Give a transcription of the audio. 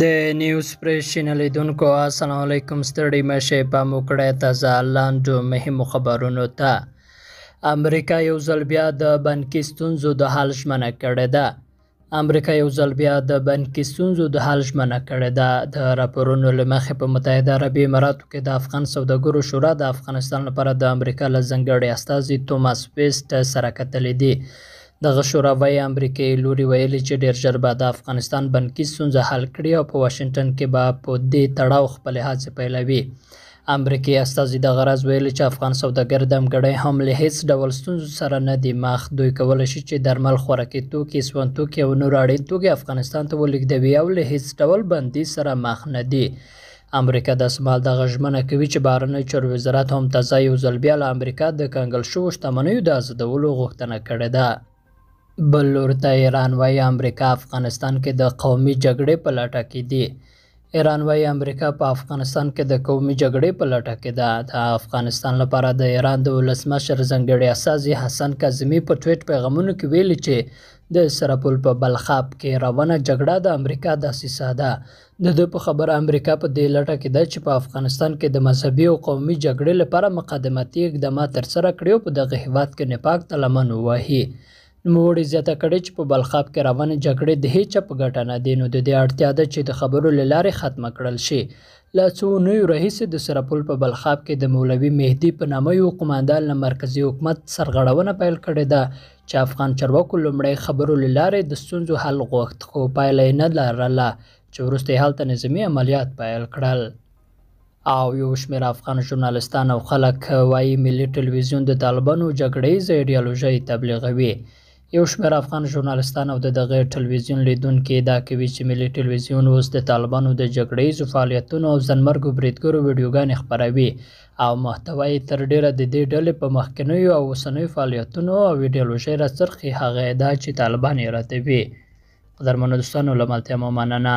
د نیوز پریس چینل لیدونکو السلام علیکم ستړي مشه په موکړه تازه لاندو مهم خبرونو ته امریکا یو ځل بیا د بانکي ستونزو د حل ژمنه کړې ده امریکا یو ځل بیا د بانکي ستونزو د حل ژمنه کړې ده د راپورونو لمخې په متحده عربي اماراتو کې د افغان سوداګرو شورا د افغانستان لپاره د امریکا له ځنګړي استازي توماس ویسټ سره کتلې دي دغه شوراوای امریکایي لوري ویلي چې ډیر ژر به د افغانستان بنکي ستونزه حل کړي او په واشنگټن کې به په دې تړاو خپل هڅې پیلوي امریکایي استازي د غرض ویلي چې افغان سوداګر د امګړې حمله هیڅ ډول ستونزو سره نه دي مخ دوی کولای شي چې درمل خوراکي توکي سون توکي او نور اړین توکي افغانستان ته ولېږدوي او له هیڅ ډول بندي سره مخ نه دي امریکا د سمال د غژمنه کوي چې بارنه چور وزارت هم تازه یو ځل بیا له امریکا د کنګل شو شتمنیو د ازدولو غوښتنه کړې ده بل لور ته ایران وایي امریکا افغانستان کې د قومي جګړې په لټه کې دي ایران وایي امریکا په افغانستان کې د قومي جګړې په لټه کې ده د افغانستان لپاره د ایران د ولسمشر ځنګړي استازي حسن کظمي په ټویټ پیغامونو کې ویلي چې د سرپل په بلخاب کې روانه جګړه د امریکا داسیسه ده د ده په خبره امریکا په دې لټه کې ده چې په افغانستان کې د مذهبي او قومي جګړې لپاره مقدماتي اقدامات ترسره کړي او په دغه هیواد کې نفاق ته لمن ووهي نوموړي زیاته کړې چې په بلخاب کې روانه جګړه د هیڅ په ګټه نه دی نو د دې اړتیا ده چې د خبرو لاره ختمه کړل شي لا څو نوې رئیس د سرپل په بلخاب کې د مولوي مهدی په نامه یو قماندان له مرکزی حکومت سرغړونه پیل کړې ده چې افغان چرواکو لومړی خبرو لاره د ستونزو حل غوښت خو پایلې نه لرله چې وروسته هلته نظامی عملیات پیل کړل او یو شمېر افغان ژورنالستان او خلک وايي ملي ټلویزیون د طالبانو جګړې ایډیالوژي تبلیغوي یو شمېر افغان ژورنالستان او د دغه ټلویزیون لیدونکو دا کوي چې ملي ټلویزیون اوس د طالبانو د جګړیزو فعالیتونو او ځنمرګو بریدګرو ویډیوګانې خپروي او محتوا یې تر ډیره د دې ډلې په مخکنیو او اوسنیو فعالیتونو او ایډیالوژۍ راڅرخي هغه دا چې طالبان یې راتوي قدرمنو دوستانو له ملتیا مو مننه